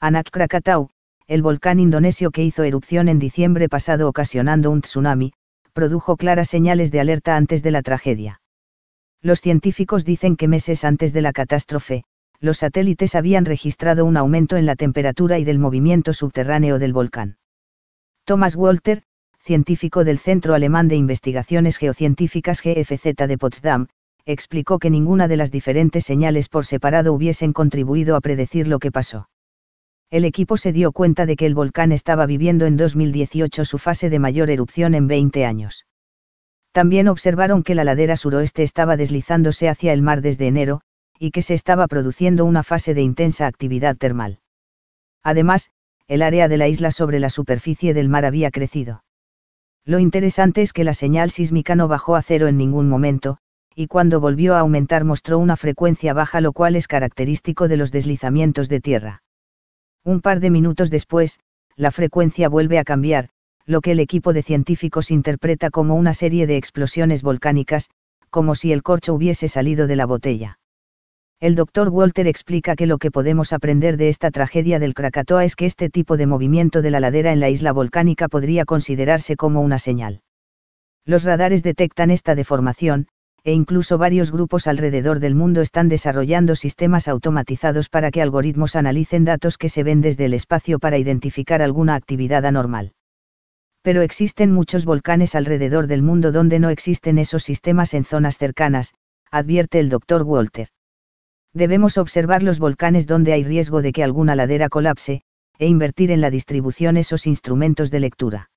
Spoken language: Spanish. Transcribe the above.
Anak Krakatau, el volcán indonesio que hizo erupción en diciembre pasado ocasionando un tsunami, produjo claras señales de alerta antes de la tragedia. Los científicos dicen que meses antes de la catástrofe, los satélites habían registrado un aumento en la temperatura y del movimiento subterráneo del volcán. Thomas Walter, científico del Centro Alemán de Investigaciones Geocientíficas GFZ de Potsdam, explicó que ninguna de las diferentes señales por separado hubiesen contribuido a predecir lo que pasó el equipo se dio cuenta de que el volcán estaba viviendo en 2018 su fase de mayor erupción en 20 años. También observaron que la ladera suroeste estaba deslizándose hacia el mar desde enero, y que se estaba produciendo una fase de intensa actividad termal. Además, el área de la isla sobre la superficie del mar había crecido. Lo interesante es que la señal sísmica no bajó a cero en ningún momento, y cuando volvió a aumentar mostró una frecuencia baja lo cual es característico de los deslizamientos de tierra. Un par de minutos después, la frecuencia vuelve a cambiar, lo que el equipo de científicos interpreta como una serie de explosiones volcánicas, como si el corcho hubiese salido de la botella. El doctor Walter explica que lo que podemos aprender de esta tragedia del Krakatoa es que este tipo de movimiento de la ladera en la isla volcánica podría considerarse como una señal. Los radares detectan esta deformación, e incluso varios grupos alrededor del mundo están desarrollando sistemas automatizados para que algoritmos analicen datos que se ven desde el espacio para identificar alguna actividad anormal. Pero existen muchos volcanes alrededor del mundo donde no existen esos sistemas en zonas cercanas, advierte el doctor Walter. Debemos observar los volcanes donde hay riesgo de que alguna ladera colapse, e invertir en la distribución esos instrumentos de lectura.